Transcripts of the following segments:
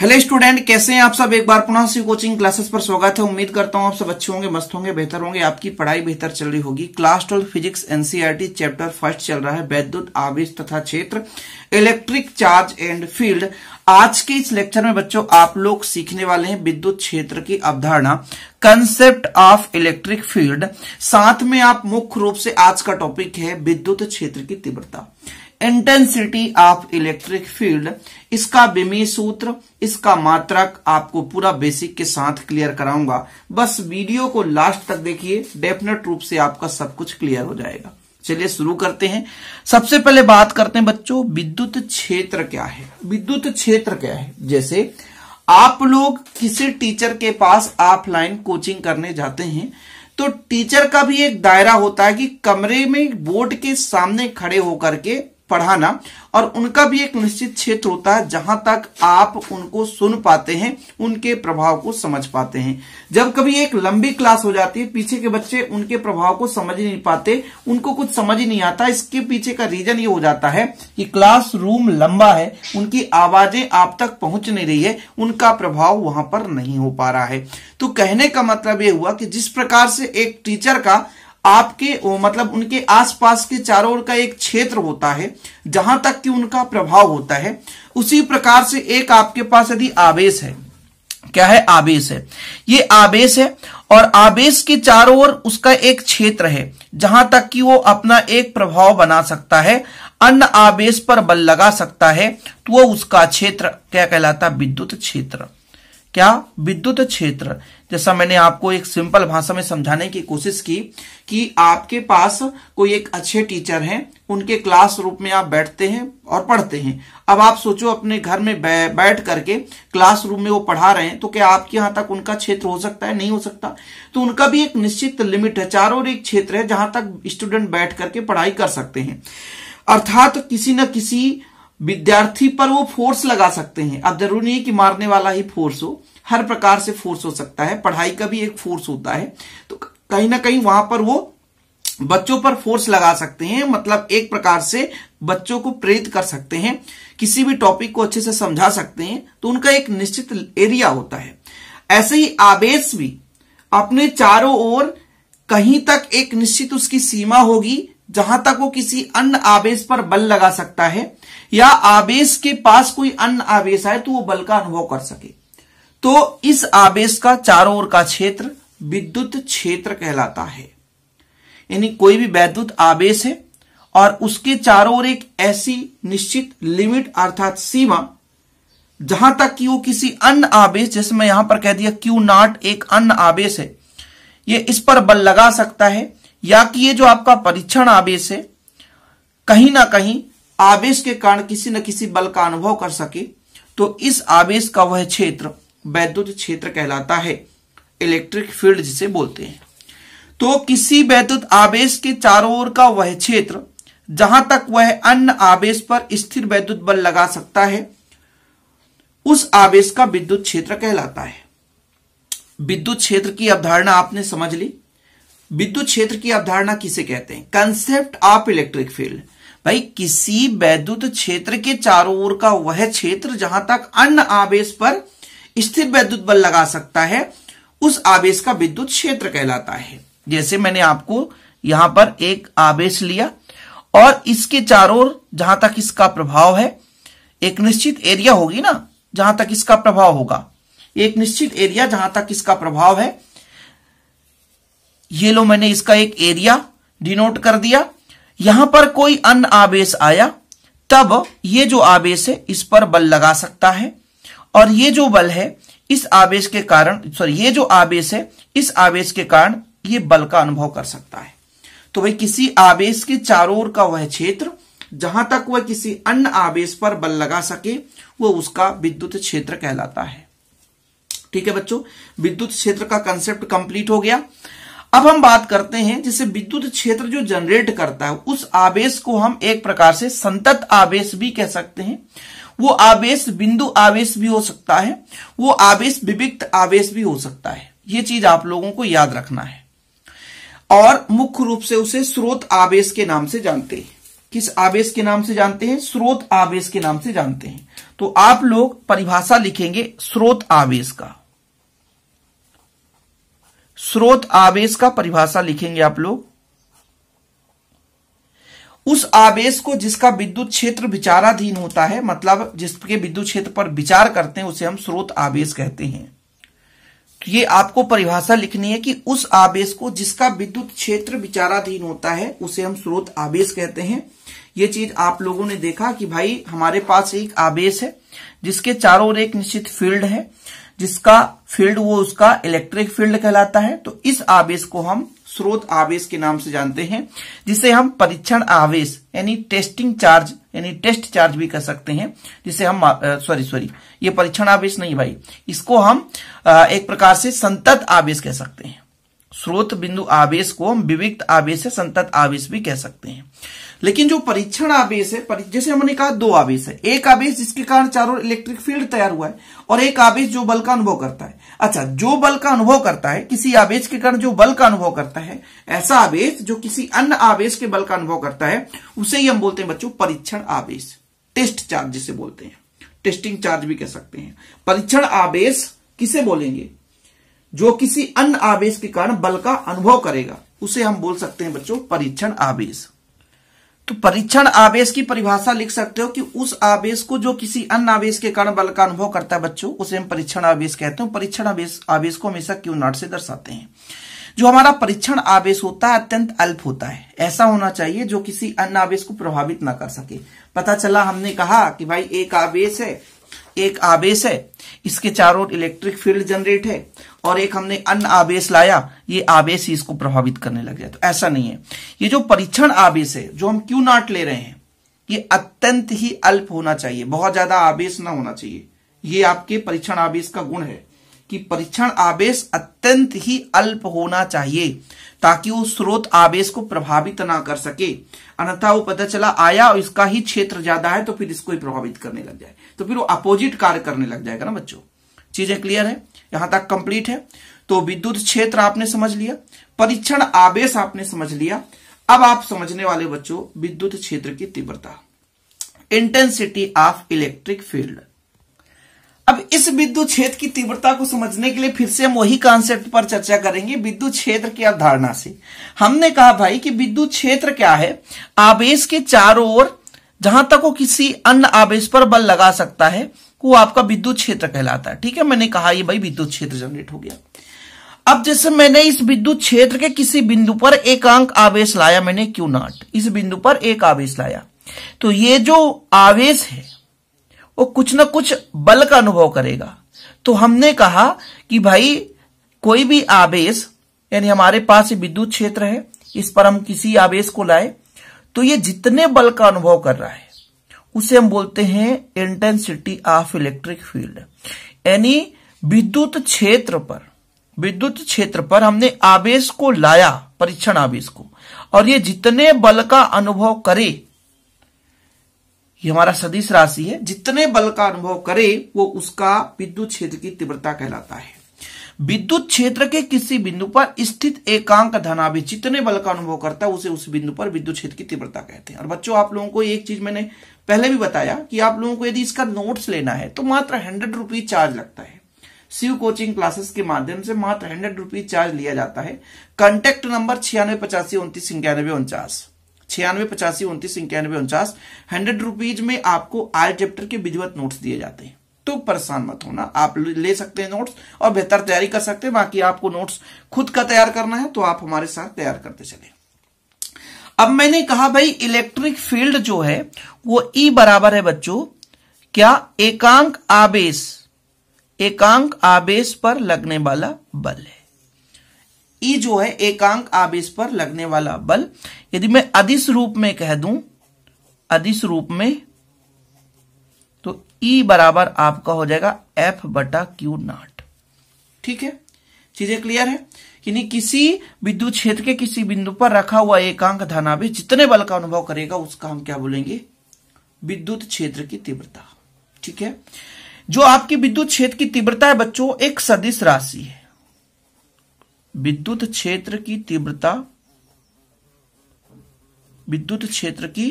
hello student कैसे हैं आप सब एक बार पुनः से कोचिंग क्लासेस पर स्वागत है उम्मीद करता हूं आप सब अच्छे होंगे मस्त होंगे बेहतर होंगे आपकी पढ़ाई बेहतर चल रही होगी class twelve physics NCERT chapter first चल रहा है वैद्युत आवेश तथा क्षेत्र इलेक्ट्रिक चार्ज एंड फील्ड आज के इस लेक्चर में बच्चों आप लोग सीखने वाले हैं विद्युत क्षेत्र की अवधारणा कंसेप्ट ऑफ इलेक्ट्रिक फील्ड साथ में आप मुख्य रूप से आज का टॉपिक है विद्युत क्षेत्र की तीव्रता इंटेंसिटी ऑफ इलेक्ट्रिक फील्ड इसका बेमी सूत्र इसका मात्रक आपको पूरा बेसिक के साथ क्लियर कराऊंगा बस वीडियो को लास्ट तक देखिए डेफिनेट रूप से आपका सब कुछ क्लियर हो जाएगा चलिए शुरू करते हैं सबसे पहले बात करते हैं बच्चों विद्युत क्षेत्र क्या है विद्युत क्षेत्र क्या है जैसे आप लोग किसी टीचर के पास ऑफलाइन कोचिंग करने जाते हैं तो टीचर का भी एक दायरा होता है कि कमरे में बोर्ड के सामने खड़े होकर के पढ़ाना और उनका भी एक निश्चित क्षेत्र होता है जहां तक आप उनको सुन पाते हैं उनके प्रभाव को समझ पाते हैं जब कभी एक लंबी क्लास हो जाती है पीछे के बच्चे उनके प्रभाव को समझ नहीं पाते उनको कुछ समझ ही नहीं आता इसके पीछे का रीजन ये हो जाता है कि क्लास रूम लंबा है उनकी आवाजें आप तक पहुंच नहीं रही है उनका प्रभाव वहां पर नहीं हो पा रहा है तो कहने का मतलब ये हुआ कि जिस प्रकार से एक टीचर का आपके मतलब उनके आसपास के चारों ओर का एक क्षेत्र होता है जहां तक कि उनका प्रभाव होता है उसी प्रकार से एक आपके पास यदि आवेश है क्या है आवेश है ये आवेश है और आवेश के चारों ओर उसका एक क्षेत्र है जहां तक कि वो अपना एक प्रभाव बना सकता है अन्य आवेश पर बल लगा सकता है तो वो उसका क्षेत्र क्या कहलाता विद्युत क्षेत्र क्या विद्युत क्षेत्र जैसा मैंने आपको एक सिंपल भाषा में समझाने की कोशिश की कि आपके पास कोई एक अच्छे टीचर हैं उनके क्लास रूप में आप बैठते हैं और पढ़ते हैं अब आप सोचो अपने घर में बैठ करके क्लास रूम में वो पढ़ा रहे हैं तो क्या आपके यहां तक उनका क्षेत्र हो सकता है नहीं हो सकता तो उनका भी एक निश्चित लिमिट है चारों एक क्षेत्र है जहां तक स्टूडेंट बैठ करके पढ़ाई कर सकते हैं अर्थात किसी न किसी विद्यार्थी पर वो फोर्स लगा सकते हैं अब जरूरी नहीं है कि मारने वाला ही फोर्स हो हर प्रकार से फोर्स हो सकता है पढ़ाई का भी एक फोर्स होता है तो कहीं ना कहीं वहां पर वो बच्चों पर फोर्स लगा सकते हैं मतलब एक प्रकार से बच्चों को प्रेरित कर सकते हैं किसी भी टॉपिक को अच्छे से समझा सकते हैं तो उनका एक निश्चित एरिया होता है ऐसे ही आवेश भी अपने चारों ओर कहीं तक एक निश्चित उसकी सीमा होगी जहां तक वो किसी अन्य आवेश पर बल लगा सकता है या आवेश के पास कोई अन्य आवेश आए तो वो बल का अनुभव कर सके तो इस आवेश का चारों ओर का क्षेत्र विद्युत क्षेत्र कहलाता है यानी कोई भी वैद्युत आवेश है और उसके चारों ओर एक ऐसी निश्चित लिमिट अर्थात सीमा जहां तक कि वो किसी अन्य आवेश जैसे मैं यहां पर कह दिया क्यू नॉट एक अन्य आवेश है ये इस पर बल लगा सकता है या कि ये जो आपका परीक्षण आवेश है कहीं ना कहीं आवेश के कारण किसी न किसी बल का अनुभव कर सके तो इस आवेश का वह क्षेत्र वैद्युत क्षेत्र कहलाता है इलेक्ट्रिक फील्ड जिसे बोलते हैं तो किसी वैद्युत आवेश के चारों ओर का वह क्षेत्र जहां तक वह अन्य आवेश पर स्थिर वैद्युत बल लगा सकता है उस आवेश का विद्युत क्षेत्र कहलाता है विद्युत क्षेत्र की अवधारणा आपने समझ ली विद्युत क्षेत्र की अवधारणा किसे कहते हैं कंसेप्ट ऑफ इलेक्ट्रिक फील्ड भाई किसी वैद्युत क्षेत्र के चारों ओर का वह क्षेत्र जहां तक अन्य आवेश पर स्थिर वैद्युत बल लगा सकता है उस आवेश का विद्युत क्षेत्र कहलाता है जैसे मैंने आपको यहां पर एक आवेश लिया और इसके चारों जहां तक इसका प्रभाव है एक निश्चित एरिया होगी ना जहां तक इसका प्रभाव होगा एक निश्चित एरिया जहां तक इसका प्रभाव है ये लो मैंने इसका एक एरिया डिनोट कर दिया यहां पर कोई अन्य आवेश आया तब ये जो आवेश है इस पर बल लगा सकता है और ये जो बल है इस आवेश के कारण सॉरी ये जो आवेश है इस आवेश के कारण ये बल का अनुभव कर सकता है तो वह किसी आवेश के चारों ओर का वह क्षेत्र जहां तक वह किसी अन्य आवेश पर बल लगा सके वह उसका विद्युत क्षेत्र कहलाता है ठीक है बच्चों विद्युत क्षेत्र का कंसेप्ट कंप्लीट हो गया अब हम बात करते हैं जिसे विद्युत क्षेत्र जो जनरेट करता है उस आवेश को हम एक प्रकार से संतत आवेश भी कह सकते हैं वो आवेश बिंदु आवेश भी हो सकता है वो आवेश विविक्त आवेश भी हो सकता है ये चीज आप लोगों को याद रखना है और मुख्य रूप से उसे स्रोत आवेश के नाम से जानते हैं किस आवेश के नाम से जानते हैं स्रोत आवेश के नाम से जानते हैं तो आप लोग परिभाषा लिखेंगे स्रोत आवेश का स्रोत आवेश का परिभाषा लिखेंगे आप लोग उस आवेश को जिसका विद्युत क्षेत्र विचाराधीन होता है मतलब जिसके विद्युत क्षेत्र पर विचार करते हैं उसे हम स्रोत आवेश कहते हैं तो ये आपको परिभाषा लिखनी है कि उस आवेश को जिसका विद्युत क्षेत्र विचाराधीन होता है उसे हम स्रोत आवेश कहते हैं ये चीज आप लोगों ने देखा कि भाई हमारे पास एक आवेश है जिसके चारों ओर एक निश्चित फील्ड है जिसका फील्ड वो उसका इलेक्ट्रिक फील्ड कहलाता है तो इस आवेश को हम स्रोत आवेश के नाम से जानते हैं जिसे हम परीक्षण आवेश यानी टेस्टिंग चार्ज यानी टेस्ट चार्ज भी कर सकते हैं जिसे हम सॉरी सॉरी ये परीक्षण आवेश नहीं भाई इसको हम आ, एक प्रकार से संतत आवेश कह सकते हैं स्रोत बिंदु आवेश को हम विविध आवेश से संतत आवेश भी कह सकते हैं लेकिन जो परीक्षण आवेश है जैसे हमने कहा दो आवेश है एक आवेश जिसके कारण चारों इलेक्ट्रिक फील्ड तैयार हुआ है और एक आवेश जो बल का अनुभव करता है अच्छा जो बल का अनुभव करता है किसी आवेश के कारण जो बल का अनुभव करता है ऐसा आवेश जो किसी अन्य आवेश के बल का अनुभव करता है उसे ही हम बोलते हैं बच्चों परीक्षण आवेश टेस्ट चार्ज जिसे बोलते हैं टेस्टिंग चार्ज भी कह सकते हैं परीक्षण आवेश किसे बोलेंगे जो किसी अन्य आवेश के कारण बल का अनुभव करेगा उसे हम बोल सकते हैं बच्चों परीक्षण आवेश तो परीक्षण आवेश की परिभाषा लिख सकते हो कि उस आवेश को जो किसी अन्य आवेश के कारण बल का अनुभव करता है बच्चों उसे हम परीक्षण आवेश कहते हैं परीक्षण आवेश आवेश को हमेशा क्यू नॉट से दर्शाते हैं जो हमारा परीक्षण आवेश होता है अत्यंत अल्प होता है ऐसा होना चाहिए जो किसी अन्य आवेश को प्रभावित ना कर सके पता चला हमने कहा कि भाई एक आवेश है एक आवेश है इसके चारों ओर इलेक्ट्रिक फील्ड जनरेट है और एक हमने अन्य आवेश लाया ये आवेश इसको प्रभावित करने लग गया तो ऐसा नहीं है ये जो परीक्षण आवेश है जो हम क्यों नॉट ले रहे हैं ये अत्यंत ही अल्प होना चाहिए बहुत ज्यादा आवेश ना होना चाहिए ये आपके परीक्षण आवेश का गुण है कि परीक्षण आवेश अत्यंत ही अल्प होना चाहिए ताकि वो स्रोत आवेश को प्रभावित ना कर सके अन्यथा वो पता चला आया और इसका ही क्षेत्र ज्यादा है तो फिर इसको ही प्रभावित करने लग जाए तो फिर वो अपोजिट कार्य करने लग जाएगा ना बच्चों चीजें क्लियर है यहां तक कंप्लीट है तो विद्युत क्षेत्र आपने समझ लिया परीक्षण आवेश आपने समझ लिया अब आप समझने वाले बच्चों विद्युत क्षेत्र की तीव्रता इंटेंसिटी ऑफ इलेक्ट्रिक फील्ड अब इस विद्युत क्षेत्र की तीव्रता को समझने के लिए फिर से हम वही कॉन्सेप्ट पर चर्चा करेंगे विद्युत क्षेत्र की अवधारणा से हमने कहा भाई कि विद्युत क्षेत्र क्या है आवेश के चारों ओर जहां तक वो किसी अन्य आवेश पर बल लगा सकता है वो आपका विद्युत क्षेत्र कहलाता है ठीक है मैंने कहा ये भाई विद्युत क्षेत्र जनरेट हो गया अब जैसे मैंने इस विद्युत क्षेत्र के किसी बिंदु पर एकांक आवेश लाया मैंने क्यू नॉट इस बिंदु पर एक आवेश लाया तो ये जो आवेश है वो कुछ ना कुछ बल का अनुभव करेगा तो हमने कहा कि भाई कोई भी आवेश यानी हमारे पास विद्युत क्षेत्र है इस पर हम किसी आवेश को लाए तो ये जितने बल का अनुभव कर रहा है उसे हम बोलते हैं इंटेंसिटी ऑफ इलेक्ट्रिक फील्ड यानी विद्युत क्षेत्र पर विद्युत क्षेत्र पर हमने आवेश को लाया परीक्षण आवेश को और ये जितने बल का अनुभव करे ये हमारा सदिश राशि है जितने बल का अनुभव करे वो उसका विद्युत क्षेत्र की तीव्रता कहलाता है विद्युत क्षेत्र के किसी बिंदु पर स्थित एकांक भी जितने बल का अनुभव करता है उसे उस बिंदु पर विद्युत क्षेत्र की तीव्रता कहते हैं और बच्चों आप लोगों को एक चीज मैंने पहले भी बताया कि आप लोगों को यदि इसका नोट्स लेना है तो मात्र हंड्रेड रुपीज चार्ज लगता है शिव कोचिंग क्लासेस के माध्यम से मात्र हंड्रेड रुपीज चार्ज लिया जाता है कॉन्टेक्ट नंबर छियानवे पचासी उन्तीस इक्यानवे उनचास छियानवे पचासी उन्तीस इक्यानवे उनचास हंड्रेड रुपीज में आपको आर चैप्टर के विधिवत नोट्स दिए जाते हैं तो परेशान मत होना आप ले सकते हैं नोट्स और बेहतर तैयारी कर सकते हैं बाकी आपको नोट्स खुद का तैयार करना है तो आप हमारे साथ तैयार करते चले अब मैंने कहा भाई इलेक्ट्रिक फील्ड जो है वो ई e बराबर है बच्चों क्या एकांक आवेश एकांक आवेश पर लगने वाला बल है ई जो है एकांक आवेश पर लगने वाला बल यदि मैं अधिस रूप में कह दूं अधिस रूप में तो ई बराबर आपका हो जाएगा एफ बटा क्यू नॉट ठीक है चीजें क्लियर है यानी किसी विद्युत क्षेत्र के किसी बिंदु पर रखा हुआ एकांक धनावेश जितने बल का अनुभव करेगा उसका हम क्या बोलेंगे विद्युत क्षेत्र की तीव्रता ठीक है जो आपकी विद्युत क्षेत्र की तीव्रता है बच्चों एक सदिश राशि है विद्युत क्षेत्र की तीव्रता विद्युत क्षेत्र की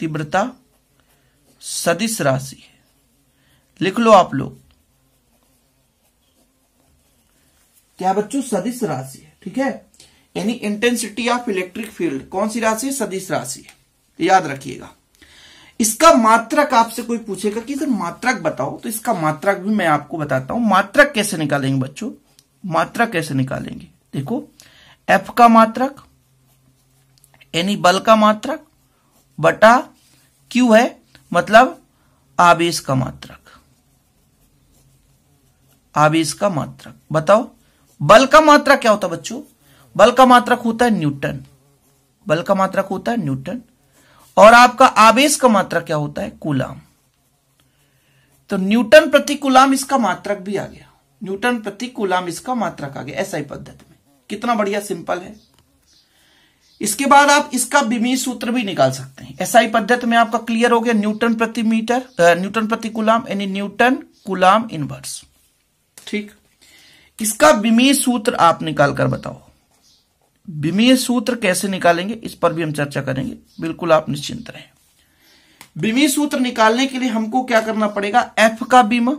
तीव्रता सदिश राशि है लिख लो आप लोग क्या बच्चों सदिश राशि है ठीक है यानी इंटेंसिटी ऑफ इलेक्ट्रिक फील्ड कौन सी राशि है सदिश राशि है याद रखिएगा इसका मात्रक आपसे कोई पूछेगा कि सर मात्रक बताओ तो इसका मात्रक भी मैं आपको बताता हूं मात्रक कैसे निकालेंगे बच्चों मात्रा कैसे निकालेंगे देखो एफ का मात्रक यानी बल का मात्रक बटा क्यू है मतलब आवेश का मात्रक आवेश का मात्रक बताओ बल का मात्रा क्या होता है बच्चों बल का मात्रक होता है न्यूटन बल का मात्रक होता है न्यूटन और आपका आवेश का मात्रक क्या होता है कुलाम तो न्यूटन प्रति कुलाम इसका मात्रक भी आ गया न्यूटन प्रति कुलाम इसका मात्रक आ गया ऐसा पद्धति में कितना बढ़िया सिंपल है इसके बाद आप इसका बिमी सूत्र भी निकाल सकते हैं ऐसा पद्धति में आपका क्लियर हो गया न्यूटन प्रति मीटर न्यूटन प्रति कुलाम यानी न्यूटन कुलाम इनवर्स ठीक इसका बिमी सूत्र आप निकाल कर बताओ बिमीय सूत्र कैसे निकालेंगे इस पर भी हम चर्चा करेंगे बिल्कुल आप निश्चिंत रहें बिमी सूत्र निकालने के लिए हमको क्या करना पड़ेगा एफ का बीमा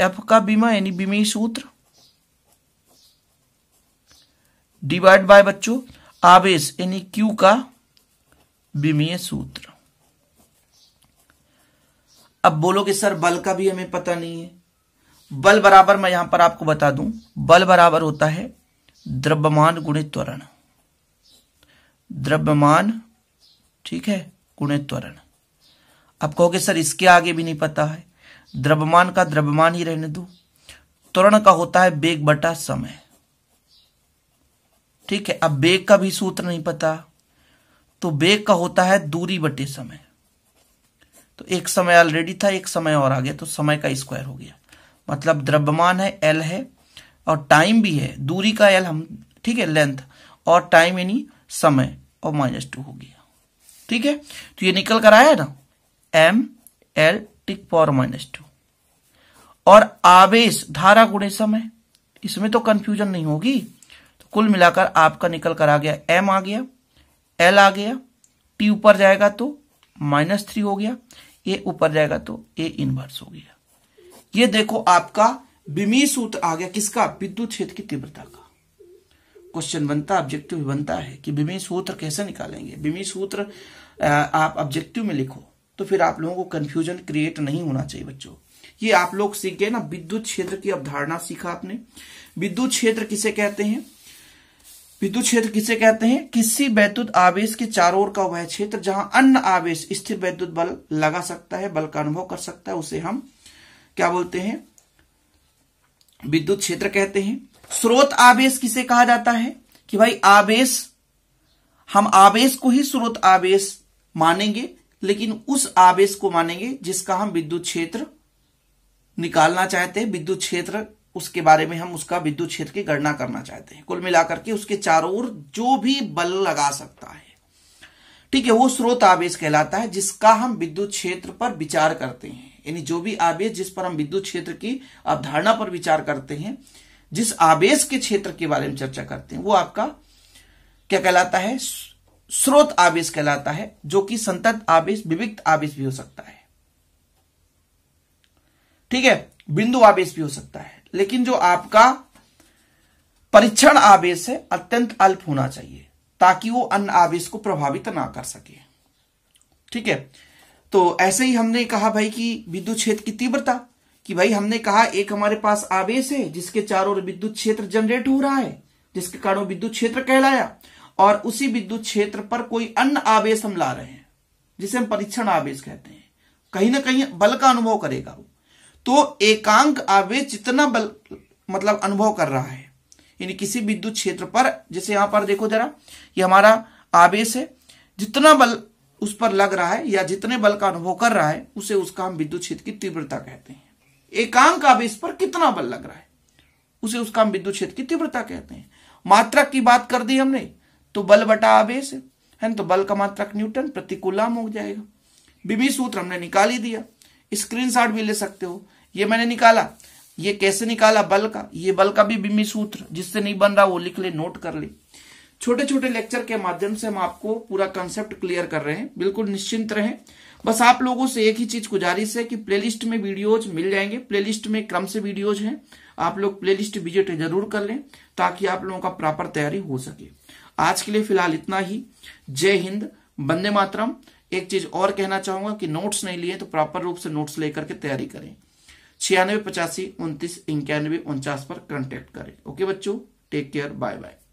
एफ का बीमा यानी बीमी सूत्र डिवाइड बाय बच्चों आवेश यानी क्यू का बीमीय सूत्र अब बोलोगे सर बल का भी हमें पता नहीं है बल बराबर मैं यहां पर आपको बता दूं बल बराबर होता है द्रव्यमान गुणित त्वरण द्रव्यमान ठीक है गुणित त्वरण अब कहोगे सर इसके आगे भी नहीं पता है द्रव्यमान का द्रव्यमान ही रहने दो त्वरण का होता है बेग बटा समय ठीक है अब बेग का भी सूत्र नहीं पता तो बेग का होता है दूरी बटे समय तो एक समय ऑलरेडी था एक समय और आ गया तो समय का स्क्वायर हो गया मतलब द्रव्यमान है एल है और टाइम भी है दूरी का एल हम ठीक है लेंथ और टाइम यानी समय और माइनस टू हो गया ठीक है तो ये निकल कर आया ना एम एल टिक पावर माइनस टू और आवेश धारा गुणे समय इसमें तो कंफ्यूजन नहीं होगी तो कुल मिलाकर आपका निकल कर आ गया एम आ गया एल आ गया टी ऊपर जाएगा तो माइनस थ्री हो गया ए ऊपर जाएगा तो ए इनवर्स हो गया ये देखो आपका बिमी सूत्र आ गया किसका विद्युत क्षेत्र की तीव्रता का क्वेश्चन बनता ऑब्जेक्टिव बनता है कि बिमी सूत्र कैसे निकालेंगे बिमी सूत्र आप ऑब्जेक्टिव में लिखो तो फिर आप लोगों को कंफ्यूजन क्रिएट नहीं होना चाहिए बच्चों ये आप लोग सीख गए ना विद्युत क्षेत्र की अवधारणा सीखा आपने विद्युत क्षेत्र किसे कहते हैं विद्युत क्षेत्र किसे कहते हैं किसी वैद्युत आवेश के चारों ओर का वह क्षेत्र जहां अन्य आवेश स्थिर वैद्युत बल लगा सकता है बल का अनुभव कर सकता है उसे हम क्या बोलते हैं विद्युत क्षेत्र कहते हैं स्रोत आवेश किसे कहा जाता है कि भाई आवेश हम आवेश को ही स्रोत आवेश मानेंगे लेकिन उस आवेश को मानेंगे जिसका हम विद्युत क्षेत्र निकालना चाहते हैं विद्युत क्षेत्र उसके बारे में हम उसका विद्युत क्षेत्र की गणना करना चाहते हैं कुल मिलाकर के उसके चारों ओर जो भी बल लगा सकता है ठीक है वो स्रोत आवेश कहलाता है जिसका हम विद्युत क्षेत्र पर विचार करते हैं यानी जो भी आवेश जिस पर हम विद्युत क्षेत्र की अवधारणा पर विचार करते हैं जिस आवेश के क्षेत्र के बारे में चर्चा करते हैं वो आपका क्या कहलाता है स्रोत आवेश कहलाता है जो कि संतत आवेश विविक्त आवेश भी हो सकता है ठीक है बिंदु आवेश भी हो सकता है लेकिन जो आपका परीक्षण आवेश है अत्यंत अल्प होना चाहिए ताकि वो अन्य आवेश को प्रभावित ना कर सके ठीक है तो ऐसे ही हमने कहा भाई कि विद्युत क्षेत्र की तीव्रता कि भाई हमने कहा एक हमारे पास आवेश है जिसके चारों ओर विद्युत क्षेत्र जनरेट हो रहा है जिसके कारण विद्युत क्षेत्र कहलाया और उसी विद्युत क्षेत्र पर कोई अन्य आवेश हम ला रहे हैं जिसे हम परीक्षण आवेश कहते हैं कहीं ना कहीं बल का अनुभव करेगा वो तो एकांक आवेश जितना बल मतलब अनुभव कर रहा है यानी किसी विद्युत क्षेत्र पर जैसे यहां पर देखो जरा ये हमारा आवेश है जितना बल उस पर लग रहा है या जितने बल का अनुभव कर रहा है उसे उसका हम विद्युत क्षेत्र की तीव्रता कहते हैं एकांक आवेश पर कितना बल लग रहा है उसे उसका हम विद्युत क्षेत्र की तीव्रता कहते हैं मात्रा की बात कर दी हमने तो बल बटा आवेश है ना तो बल का मात्रक न्यूटन प्रति प्रतिकूलाम हो जाएगा बिमी सूत्र हमने निकाल ही दिया स्क्रीन शॉट भी ले सकते हो ये मैंने निकाला ये कैसे निकाला बल का ये बल का भी बिमी सूत्र जिससे नहीं बन रहा वो लिख ले नोट कर ले छोटे छोटे लेक्चर के माध्यम से हम आपको पूरा कंसेप्ट क्लियर कर रहे हैं बिल्कुल निश्चिंत रहें बस आप लोगों से एक ही चीज गुजारिश है कि प्लेलिस्ट में वीडियोज मिल जाएंगे प्लेलिस्ट में क्रम से वीडियोज हैं आप लोग प्लेलिस्ट विजिट जरूर कर लें ताकि आप लोगों का प्रॉपर तैयारी हो सके आज के लिए फिलहाल इतना ही जय हिंद बंदे मातरम एक चीज और कहना चाहूंगा कि नोट्स नहीं लिए तो प्रॉपर रूप से नोट्स लेकर के तैयारी करें छियानवे पचासी उनतीस इक्यानवे उनचास पर कॉन्टेक्ट करें ओके बच्चों टेक केयर बाय बाय